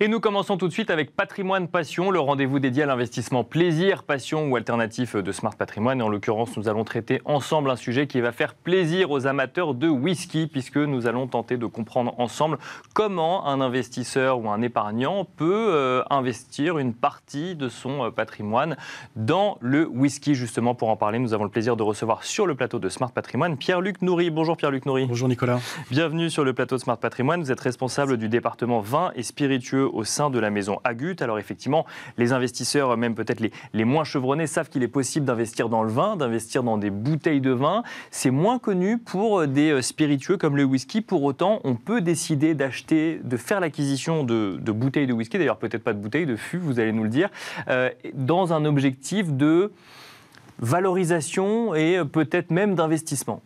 Et nous commençons tout de suite avec Patrimoine Passion, le rendez-vous dédié à l'investissement plaisir, passion ou alternatif de Smart Patrimoine. Et en l'occurrence, nous allons traiter ensemble un sujet qui va faire plaisir aux amateurs de whisky, puisque nous allons tenter de comprendre ensemble comment un investisseur ou un épargnant peut euh, investir une partie de son euh, patrimoine dans le whisky. Justement, pour en parler, nous avons le plaisir de recevoir sur le plateau de Smart Patrimoine Pierre-Luc Noury. Bonjour Pierre-Luc Noury. Bonjour Nicolas. Bienvenue sur le plateau de Smart Patrimoine. Vous êtes responsable du département vin et spiritueux au sein de la maison Agut. Alors effectivement, les investisseurs, même peut-être les, moins chevronnés, savent qu'il est possible d'investir dans le vin, d'investir dans des bouteilles de vin. C'est moins connu pour euh, des euh, spiritueux comme le whisky. Pour autant, on peut décider d'acheter, de faire l'acquisition de, bouteilles de whisky, d'ailleurs peut-être pas de bouteilles, de fûts, vous allez nous le dire, euh, dans un objectif de valorisation et peut-être même d'investissement.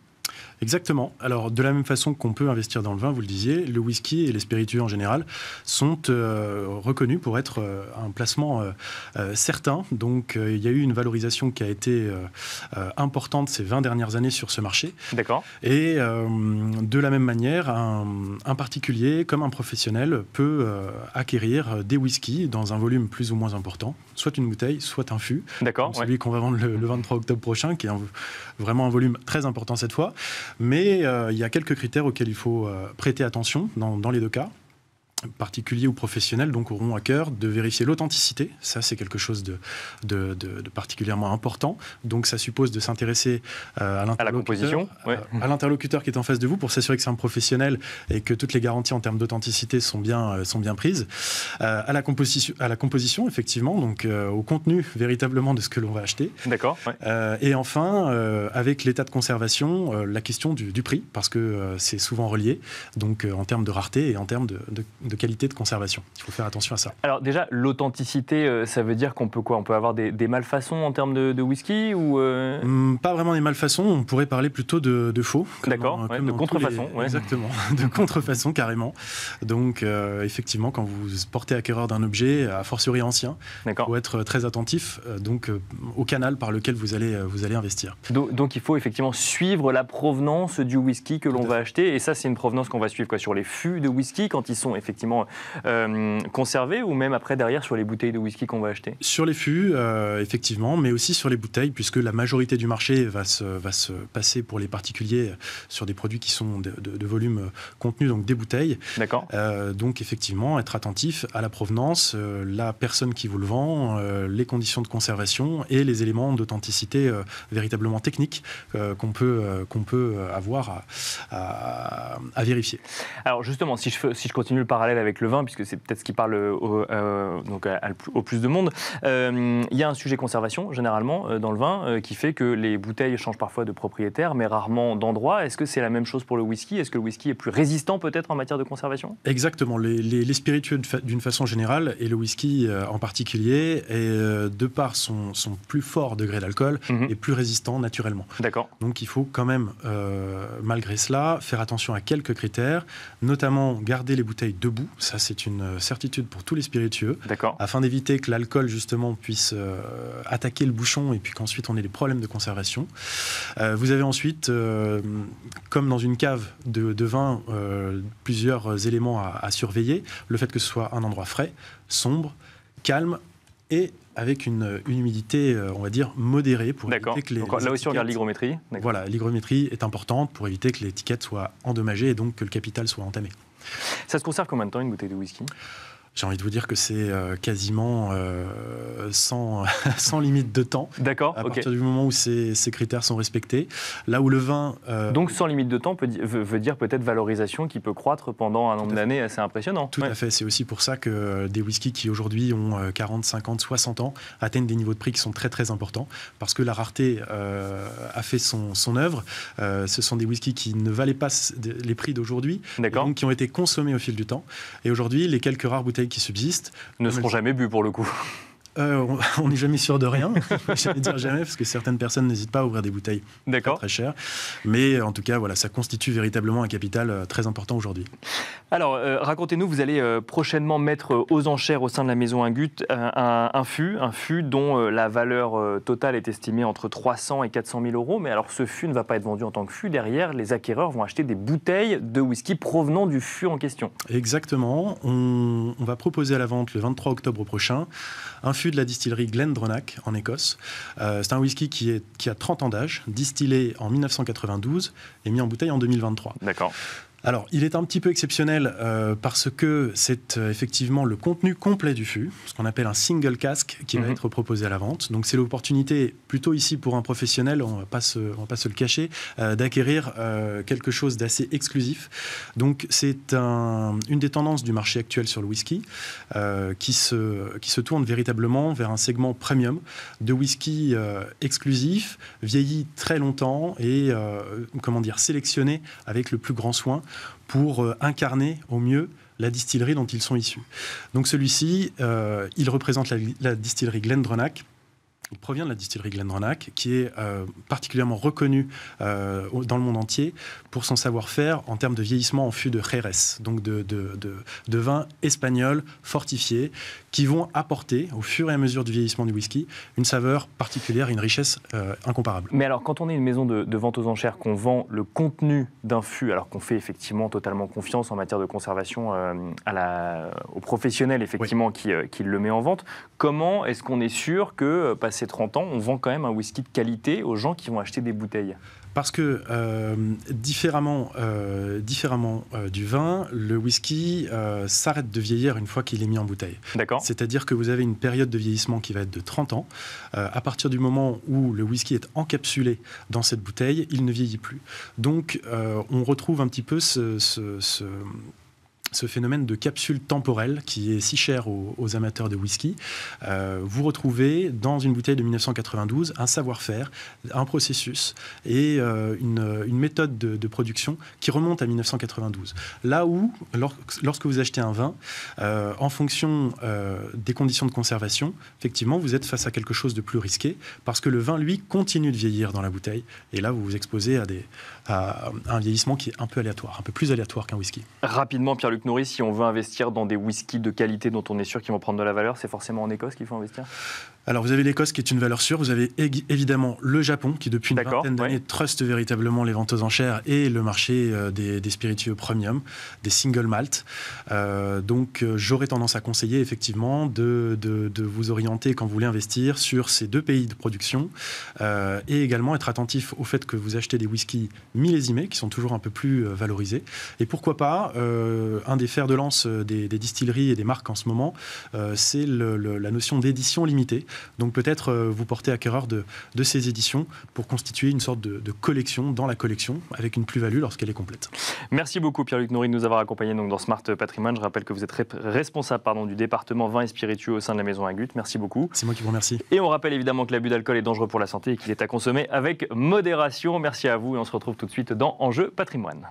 Exactement. Alors, de la même façon qu'on peut investir dans le vin, vous le disiez, le whisky et les spiritueux en général sont euh, reconnus pour être euh, un placement euh, certain. Donc, il y a eu une valorisation qui a été importante ces 20 dernières années sur ce marché. D'accord. Et de la même manière, un, particulier comme un professionnel peut acquérir des whiskies dans un volume plus ou moins important, soit une bouteille, soit un fût. D'accord. Celui qu'on va vendre le, 23 octobre prochain, qui est vraiment un volume très important cette fois. Mais euh, il y a quelques critères auxquels il faut euh, prêter attention dans, les deux cas particuliers ou professionnels donc auront à cœur de vérifier l'authenticité. Ça, c'est quelque chose de, de, de, de, particulièrement important. Donc, ça suppose de s'intéresser euh, à, à la composition, euh, à, l'interlocuteur qui est en face de vous pour s'assurer que c'est un professionnel et que toutes les garanties en termes d'authenticité sont bien euh, sont bien prises. à la composition, à la composition effectivement, donc au contenu véritablement de ce que l'on va acheter. D'accord. et enfin, avec l'état de conservation, la question du, du, prix parce que c'est souvent relié. Donc, en termes de rareté et en termes de de qualité de conservation. Il faut faire attention à ça. Alors déjà, l'authenticité, euh, ça veut dire qu'on peut quoi On peut avoir des, malfaçons en termes de, whisky ou euh, hmm, Pas vraiment des malfaçons, on pourrait parler plutôt de, faux. D'accord, de contrefaçon. Exactement, de contrefaçon carrément. Donc euh, effectivement, quand vous portez acquéreur d'un objet, à fortiori ancien, il faut être très attentif donc, au canal par lequel vous allez, vous allez investir. Donc, donc il faut effectivement suivre la provenance du whisky que l'on va acheter. Et ça, c'est une provenance qu'on va suivre quoi, sur les fûts de whisky quand ils sont effectivement effectivement euh, ou même après derrière sur les bouteilles de whisky qu'on va acheter Sur les fûts, euh, effectivement, mais aussi sur les bouteilles, puisque la majorité du marché va se, va se passer pour les particuliers sur des produits qui sont de, volume contenu, donc des bouteilles. D'accord. Euh, donc effectivement, être attentif à la provenance, la personne qui vous le vend, les conditions de conservation et les éléments d'authenticité véritablement techniques qu'on peut, qu'on peut avoir à, vérifier. Alors justement, si je, si je continue le parallèle, avec le vin, puisque c'est peut-être ce qui parle euh, au, euh, donc au plus de monde. Euh, il y a un sujet conservation, généralement, dans le vin, qui fait que les bouteilles changent parfois de propriétaire, mais rarement d'endroit. Est-ce que c'est la même chose pour le whisky Est-ce que le whisky est plus résistant, peut-être, en matière de conservation Exactement. Les, spiritueux, d'une façon générale, et le whisky en particulier, de par son, plus fort degré d'alcool, et mhm. est plus résistant naturellement. D'accord. Donc il faut quand même, malgré cela, faire attention à quelques critères, notamment garder les bouteilles debout ça, c'est une euh, certitude pour tous les spiritueux. Afin d'éviter que l'alcool, justement, puisse euh, attaquer le bouchon et puis qu'ensuite on ait des problèmes de conservation. Euh, vous avez ensuite, comme dans une cave de, vin, plusieurs éléments à, surveiller. Le fait que ce soit un endroit frais, sombre, calme et avec une, humidité, on va dire, modérée pour éviter que les. là aussi, on regarde l'hygrométrie. Voilà, l'hygrométrie est importante pour éviter que l'étiquette soit endommagée et donc que le capital soit entamé. Ça se conserve combien de temps une bouteille de whisky j'ai envie de vous dire que c'est euh, quasiment euh, sans, sans, limite de temps. D'accord. À partir du moment où ces, critères sont respectés. Là où le vin. Euh, donc sans limite de temps veut, dire peut-être valorisation qui peut croître pendant un nombre d'années assez impressionnant. Tout à fait. C'est aussi pour ça que des whiskies qui aujourd'hui ont 40, 50, 60 ans atteignent des niveaux de prix qui sont très très importants parce que la rareté a fait son, son œuvre. ce sont des whiskies qui ne valaient pas les prix d'aujourd'hui, donc qui ont été consommés au fil du temps. Et aujourd'hui, les quelques rares bouteilles qui subsistent. Ne seront jamais bues pour le coup. Euh, on n'est jamais sûr de rien. dire jamais parce que certaines personnes n'hésitent pas à ouvrir des bouteilles très chères. Mais en tout cas, voilà, ça constitue véritablement un capital euh, très important aujourd'hui. Alors, euh, racontez-nous, vous allez prochainement mettre aux enchères au sein de la maison Ingut un, un, fût, un fût dont la valeur totale est estimée entre 300 et 400 000 euros. Mais alors, ce fût ne va pas être vendu en tant que fût. Derrière, les acquéreurs vont acheter des bouteilles de whisky provenant du fût en question. Exactement. On, on va proposer à la vente le 23 octobre prochain un fût de la distillerie Dronach, en Écosse. Euh, c'est un whisky qui, est, qui a 30 ans d'âge, distillé en 1992 et mis en bouteille en 2023. D'accord alors, il est un petit peu exceptionnel euh, parce que c'est euh, effectivement le contenu complet du fût, ce qu'on appelle un single casque, qui va mhm. être proposé à la vente. Donc, c'est l'opportunité, plutôt ici pour un professionnel, on ne va, pas se, le cacher, euh, d'acquérir quelque chose d'assez exclusif. Donc, c'est une des tendances du marché actuel sur le whisky qui, se, tourne véritablement vers un segment premium de whisky exclusif, vieilli très longtemps et, comment dire, sélectionné avec le plus grand soin pour euh, incarner au mieux la distillerie dont ils sont issus. Donc celui-ci, euh, il représente la, distillerie Glendronach. Il provient de la distillerie Glendronach, qui est euh, particulièrement reconnue dans le monde entier pour son savoir-faire en termes de vieillissement en fût de Jerez, donc de, de, de vin espagnol fortifié, qui vont apporter, au fur et à mesure du vieillissement du whisky, une saveur particulière une richesse euh, incomparable. Mais alors, quand on est une maison de, vente aux enchères, qu'on vend le contenu d'un fût, alors qu'on fait effectivement totalement confiance en matière de conservation euh, à la, aux professionnels effectivement qui, euh, qui, le met en vente, comment est-ce qu'on est sûr que, passé 30 ans, on vend quand même un whisky de qualité aux gens qui vont acheter des bouteilles parce que différemment, différemment du vin, le whisky s'arrête de vieillir une fois qu'il est mis en bouteille. D'accord. C'est-à-dire que vous avez une période de vieillissement qui va être de 30 ans. Euh, à partir du moment où le whisky est encapsulé dans cette bouteille, il ne vieillit plus. Donc, euh, on retrouve un petit peu ce, ce phénomène de capsule temporelle qui est si cher aux, amateurs de whisky. Euh, vous retrouvez dans une bouteille de 1992 un savoir-faire, un processus et euh, une, méthode de, production qui remonte à 1992. Là où, lorsque vous achetez un vin, euh, en fonction des conditions de conservation, effectivement, vous êtes face à quelque chose de plus risqué parce que le vin, lui, continue de vieillir dans la bouteille. Et là, vous vous exposez à des, à un vieillissement qui est un peu aléatoire, un peu plus aléatoire qu'un whisky. Rapidement, Pierre-Luc Nourri, si on veut investir dans des whiskies de qualité dont on est sûr qu'ils vont prendre de la valeur, c'est forcément en Écosse qu'il faut investir alors vous avez l'Écosse qui est une valeur sûre, vous avez évidemment le Japon qui depuis une vingtaine d'années trust truste véritablement les ventes aux enchères et le marché euh, des, spiritueux premium, des single malt. Euh, donc euh, j'aurais tendance à conseiller effectivement de, de, vous orienter quand vous voulez investir sur ces deux pays de production et également être attentif au fait que vous achetez des whiskies millésimés qui sont toujours un peu plus valorisés. Et pourquoi pas, un des fers de lance des, distilleries et des marques en ce moment, c'est la notion d'édition limitée. Donc peut-être euh, vous portez acquéreur de, ces éditions pour constituer une sorte de, collection dans la collection avec une plus-value lorsqu'elle est complète. Merci beaucoup Pierre-Luc Noury de nous avoir accompagnés donc, dans Smart Patrimoine. Je rappelle que vous êtes responsable du département vin et spiritueux au sein de la maison Agut. Merci beaucoup. C'est moi qui vous remercie. Et on rappelle évidemment que l'abus d'alcool est dangereux pour la santé et qu'il est à consommer avec modération. Merci à vous et on se retrouve tout de suite dans Enjeu Patrimoine.